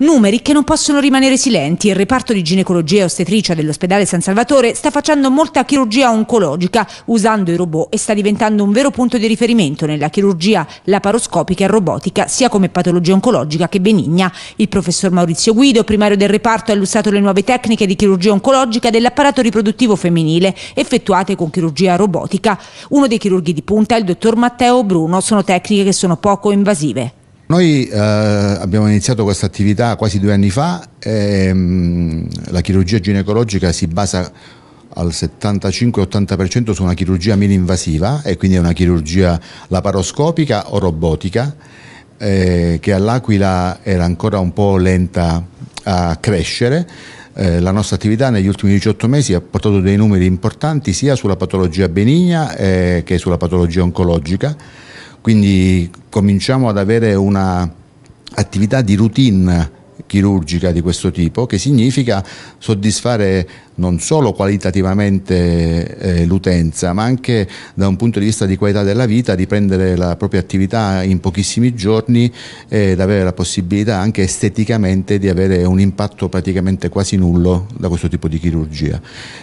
Numeri che non possono rimanere silenti. Il reparto di ginecologia e ostetricia dell'ospedale San Salvatore sta facendo molta chirurgia oncologica usando i robot e sta diventando un vero punto di riferimento nella chirurgia laparoscopica e robotica, sia come patologia oncologica che benigna. Il professor Maurizio Guido, primario del reparto, ha illustrato le nuove tecniche di chirurgia oncologica dell'apparato riproduttivo femminile effettuate con chirurgia robotica. Uno dei chirurghi di punta è il dottor Matteo Bruno. Sono tecniche che sono poco invasive. Noi eh, abbiamo iniziato questa attività quasi due anni fa, e, ehm, mh, la chirurgia ginecologica si basa al 75-80% su una chirurgia mini-invasiva e quindi è una chirurgia laparoscopica o robotica eh, che all'Aquila era ancora un po' lenta a crescere. Eh, la nostra attività negli ultimi 18 mesi ha portato dei numeri importanti sia sulla patologia benigna eh, che sulla patologia oncologica quindi cominciamo ad avere un'attività di routine chirurgica di questo tipo, che significa soddisfare non solo qualitativamente eh, l'utenza, ma anche da un punto di vista di qualità della vita, riprendere la propria attività in pochissimi giorni ed avere la possibilità anche esteticamente di avere un impatto praticamente quasi nullo da questo tipo di chirurgia.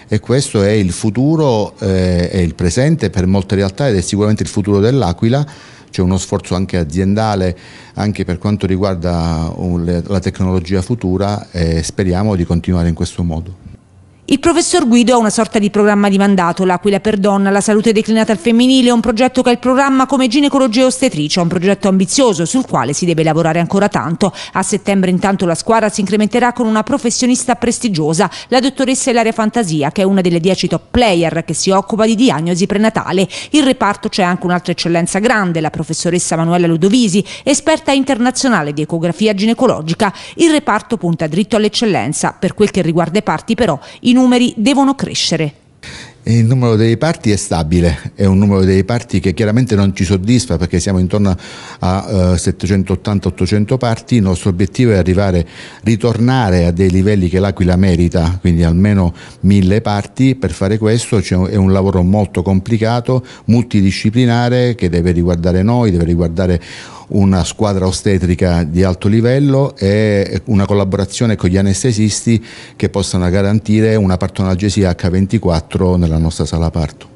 E questo è il futuro eh, il presente per molte realtà ed è sicuramente il futuro dell'Aquila c'è uno sforzo anche aziendale anche per quanto riguarda la tecnologia futura e speriamo di continuare in questo modo. Il professor Guido ha una sorta di programma di mandato, l'Aquila per donna, la salute declinata al femminile, un progetto che ha il programma come ginecologia e ostetricia, un progetto ambizioso sul quale si deve lavorare ancora tanto. A settembre intanto la squadra si incrementerà con una professionista prestigiosa, la dottoressa Ilaria Fantasia, che è una delle dieci top player che si occupa di diagnosi prenatale. In reparto c'è anche un'altra eccellenza grande, la professoressa Manuela Ludovisi, esperta internazionale di ecografia ginecologica. Il reparto punta dritto all'eccellenza, per quel che riguarda i parti però, in numeri devono crescere. Il numero dei parti è stabile, è un numero dei parti che chiaramente non ci soddisfa perché siamo intorno a uh, eh, 780-800 parti, il nostro obiettivo è arrivare, ritornare a dei livelli che l'Aquila merita, quindi almeno 1000 parti, per fare questo è un lavoro molto complicato, multidisciplinare che deve riguardare noi, deve riguardare una squadra ostetrica di alto livello e una collaborazione con gli anestesisti che possano garantire una partonalgesia H24 nella nostra sala parto.